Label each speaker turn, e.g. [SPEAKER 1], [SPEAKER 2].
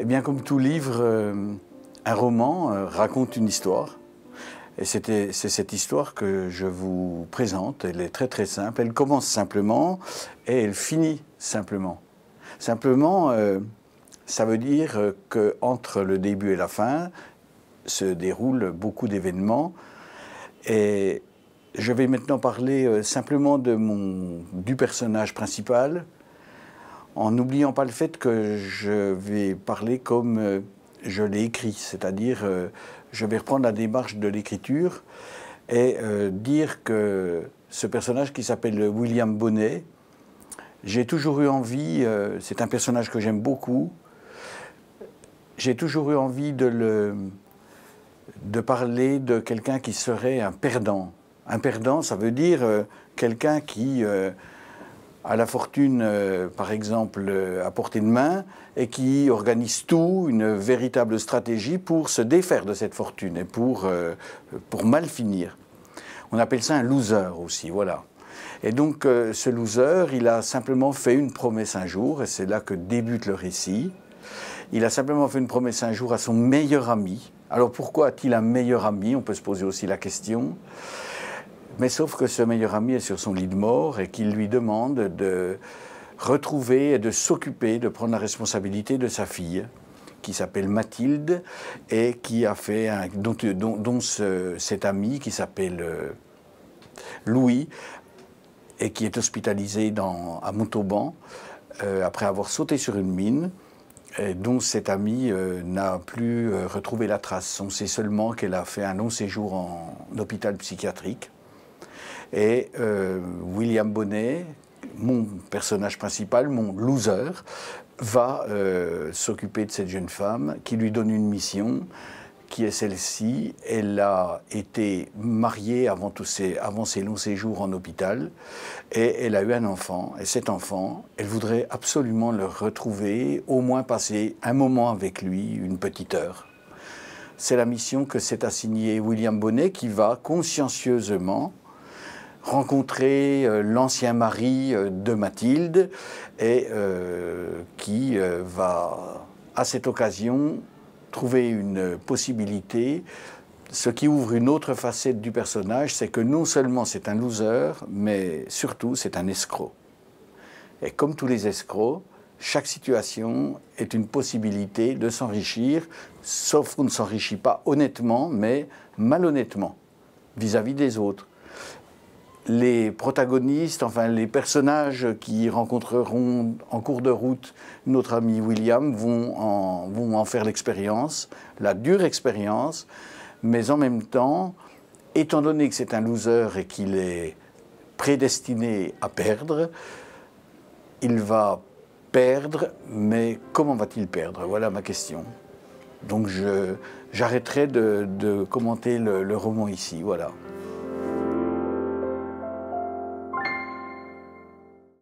[SPEAKER 1] Eh bien, comme tout livre, euh, un roman euh, raconte une histoire. Et c'est cette histoire que je vous présente. Elle est très très simple. Elle commence simplement et elle finit simplement. Simplement, euh, ça veut dire qu'entre le début et la fin se déroulent beaucoup d'événements. Et je vais maintenant parler simplement du personnage principal, en n'oubliant pas le fait que je vais parler comme euh, je l'ai écrit, c'est-à-dire euh, je vais reprendre la démarche de l'écriture et euh, dire que ce personnage qui s'appelle William Bonnet, j'ai toujours eu envie, c'est un personnage que j'aime beaucoup, j'ai toujours eu envie de, le, de parler de quelqu'un qui serait un perdant. Un perdant, ça veut dire quelqu'un qui à la fortune, euh, par exemple, euh, à portée de main, et qui organise tout, une véritable stratégie pour se défaire de cette fortune et pour, euh, pour mal finir. On appelle ça un loser aussi, voilà. Et donc ce loser, il a simplement fait une promesse un jour, et c'est là que débute le récit. Il a simplement fait une promesse un jour à son meilleur ami. Alors pourquoi a-t-il un meilleur ami On peut se poser aussi la question. Mais sauf que ce meilleur ami est sur son lit de mort et qu'il lui demande de retrouver et de s'occuper, de prendre la responsabilité de sa fille qui s'appelle Mathilde et qui a fait un, dont, cet ami qui s'appelle euh, Louis et qui est hospitalisé à Montauban euh, après avoir sauté sur une mine dont cet ami euh, n'a plus retrouvé la trace. On sait seulement qu'elle a fait un long séjour en hôpital psychiatrique et euh, William Bonnet, mon personnage principal, mon loser, va euh, s'occuper de cette jeune femme qui lui donne une mission qui est celle-ci. Elle a été mariée avant, tous ces avant ses longs séjours en hôpital et elle a eu un enfant. Et cet enfant, elle voudrait absolument le retrouver, au moins passer un moment avec lui, une petite heure. C'est la mission que s'est assignée William Bonnet qui va consciencieusement rencontrer euh, l'ancien mari euh, de Mathilde et euh, qui va à cette occasion trouver une possibilité ce qui ouvre une autre facette du personnage, c'est que non seulement c'est un loser, mais surtout c'est un escroc. Et comme tous les escrocs, chaque situation est une possibilité de s'enrichir, sauf qu'on ne s'enrichit pas honnêtement, mais malhonnêtement, vis-à-vis -vis des autres les protagonistes, enfin les personnages qui rencontreront en cours de route notre ami William vont en, faire l'expérience, la dure expérience, mais en même temps, étant donné que c'est un loser et qu'il est prédestiné à perdre, il va perdre, mais comment va-t-il perdre Voilà ma question. Donc j'arrêterai de, commenter le, le roman ici, voilà.